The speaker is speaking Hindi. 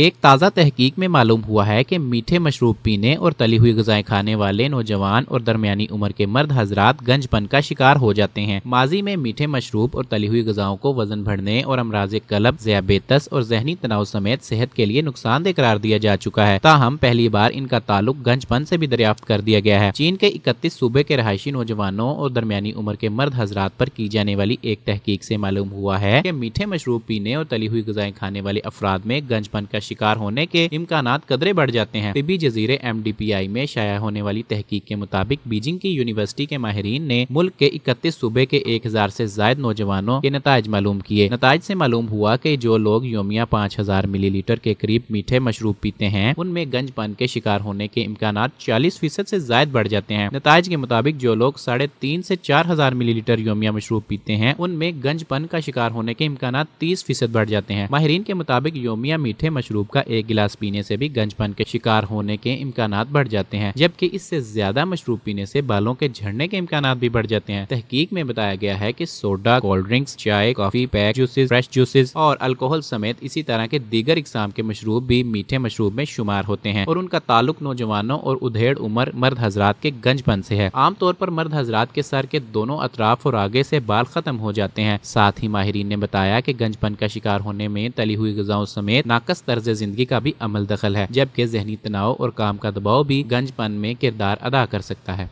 एक ताज़ा तहकीक में मालूम हुआ है कि मीठे मशरूब पीने और तली हुई गजाएं खाने वाले नौजवान और दरमियानी उम्र के मर्द हजरात गंजपन का शिकार हो जाते हैं माजी में मीठे मशरूब और तली हुई गजाओं को वजन बढ़ने और अमराज कलब जयाबेतस और जहनी तनाव समेत सेहत के लिए नुकसानदेह करार दिया जा चुका है ताहम पहली बार इनका ताल्लुक गंजपन से भी दरियाफ्त कर दिया गया है चीन के इकतीस सूबे के रहायशी नौजवानों और दरमियानी उम्र के मर्द हजरात पर की जाने वाली एक तहकीक से मालूम हुआ है कि मीठे मशरूब पीने और तली हुई गजाएं खाने वाले अफराद में गंजपन का शिकार होने के इम्कान कदरे बढ़ जाते हैं तिबी जजीरे एम में शाया होने वाली तहकीक के मुताबिक बीजिंग की यूनिवर्सिटी के माहरीन ने मुल्क के इकतीस सूबे के एक हजार ऐसी जायद नौजवानों के नतज मालूम किए नतज ऐसी मालूम हुआ की जो लोग योमिया पाँच हजार मिली लीटर के करीब मीठे मशरूब पीते हैं उनमें गंजपन के शिकार होने के इम्कान चालीस फीसद ऐसी जायद बढ़ जाते हैं नतज के मुताबिक जो लोग साढ़े तीन ऐसी चार हजार मिली लीटर योमिया मशरूब पीते हैं उनमें गंजपन का शिकार होने के इम्कान तीस फीसद बढ़ जाते हैं माहरीन के मुताबिक योमिया मीठे मशरूब मशरूब का एक गिलास पीने से भी गंजपन के शिकार होने के इम्कान बढ़ जाते हैं जबकि इससे ज्यादा मशरूब पीने से बालों के झड़ने के इम्कान भी बढ़ जाते हैं तहकीक में बताया गया है की सोडा कोल्ड ड्रिंक्स चाय coffee pack juices fresh juices और अल्कोहल समेत इसी तरह के दीगर इकसाम के मशरूब भी मीठे मशरूब में शुमार होते हैं और उनका ताल्लुक नौजवानों और उधेड़ उम्र मर्द हजरात के गंजपन से है आमतौर पर मर्द हजरात के सर के दोनों अतराफ और आगे से बाल खत्म हो जाते हैं साथ ही माहरीन ने बताया कि गंजपन का शिकार होने में तली हुई गजाओं समेत नाकस तर्ज तर्ज जिंदगी का भी अमल दखल है जबकि जहनी तनाव और काम का दबाव भी गंजपन में किरदार अदा कर सकता है